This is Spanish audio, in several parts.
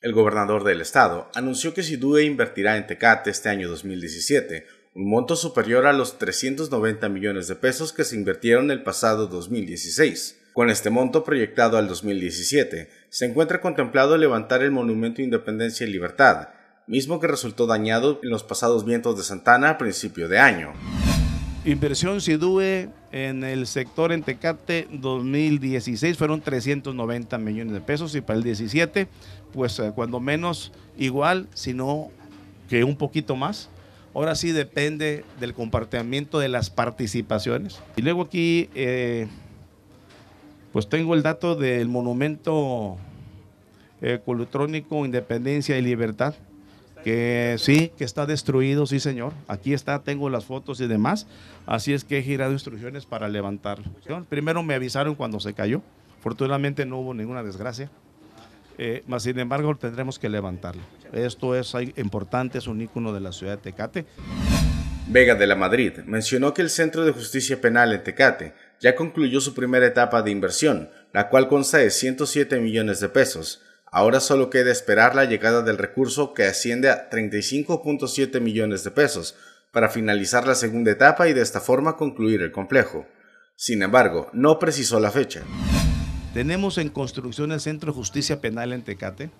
El gobernador del estado anunció que Sidue invertirá en Tecate este año 2017 un monto superior a los 390 millones de pesos que se invirtieron el pasado 2016. Con este monto proyectado al 2017, se encuentra contemplado levantar el Monumento Independencia y Libertad, mismo que resultó dañado en los pasados vientos de Santana a principio de año. Inversión SIDUE en el sector en Tecate 2016 fueron 390 millones de pesos y para el 17 pues eh, cuando menos igual sino que un poquito más ahora sí depende del compartimiento de las participaciones y luego aquí eh, pues tengo el dato del monumento eh, Independencia y Libertad que sí, que está destruido, sí señor. Aquí está, tengo las fotos y demás. Así es que he girado instrucciones para levantarlo. Primero me avisaron cuando se cayó. Afortunadamente no hubo ninguna desgracia. Eh, sin embargo, tendremos que levantarlo. Esto es importante, es un ícono de la ciudad de Tecate. Vega de la Madrid mencionó que el Centro de Justicia Penal en Tecate ya concluyó su primera etapa de inversión, la cual consta de 107 millones de pesos Ahora solo queda esperar la llegada del recurso que asciende a 35.7 millones de pesos para finalizar la segunda etapa y de esta forma concluir el complejo. Sin embargo, no precisó la fecha. Tenemos en construcción el Centro de Justicia Penal en Tecate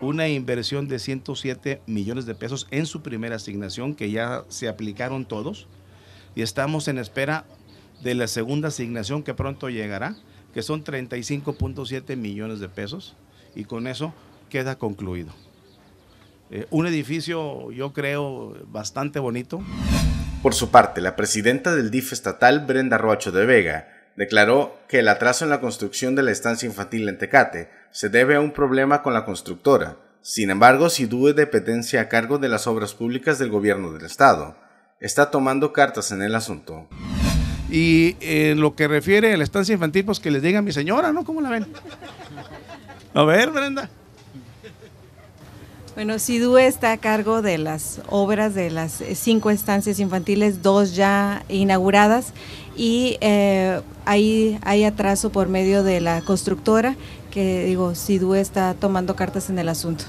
una inversión de 107 millones de pesos en su primera asignación que ya se aplicaron todos y estamos en espera de la segunda asignación que pronto llegará, que son 35.7 millones de pesos y con eso queda concluido. Eh, un edificio, yo creo, bastante bonito. Por su parte, la presidenta del DIF estatal, Brenda Roacho de Vega, declaró que el atraso en la construcción de la estancia infantil en Tecate se debe a un problema con la constructora. Sin embargo, si due dependencia a cargo de las obras públicas del gobierno del estado. Está tomando cartas en el asunto. Y en eh, lo que refiere a la estancia infantil, pues que les diga mi señora, ¿no? ¿Cómo la ven? A ver, Brenda. Bueno, SIDU está a cargo de las obras de las cinco estancias infantiles, dos ya inauguradas, y hay, eh, hay atraso por medio de la constructora, que digo, SIDU está tomando cartas en el asunto.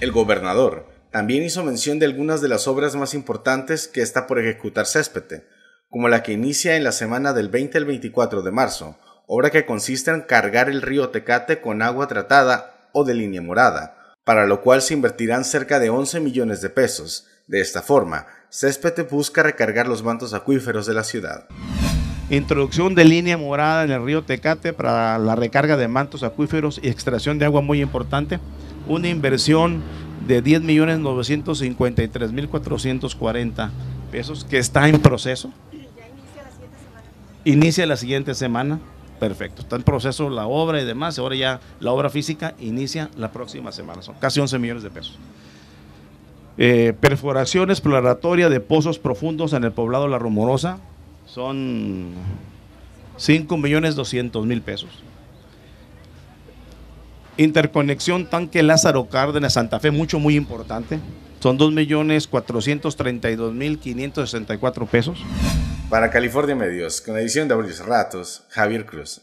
El gobernador también hizo mención de algunas de las obras más importantes que está por ejecutar céspete, como la que inicia en la semana del 20 al 24 de marzo, obra que consiste en cargar el río Tecate con agua tratada o de línea morada, para lo cual se invertirán cerca de 11 millones de pesos. De esta forma, Césped busca recargar los mantos acuíferos de la ciudad. Introducción de línea morada en el río Tecate para la recarga de mantos acuíferos y extracción de agua muy importante. Una inversión de 10.953.440 pesos que está en proceso. Inicia la siguiente semana. Perfecto. Está en proceso la obra y demás. Ahora ya la obra física inicia la próxima semana. Son casi 11 millones de pesos. Eh, perforación exploratoria de pozos profundos en el poblado La Rumorosa. Son 5 millones 200 mil pesos. Interconexión tanque Lázaro Cárdenas Santa Fe, mucho muy importante. Son 2 millones 432 mil 564 pesos. Para California Medios, con edición de Abrillos Ratos, Javier Cruz.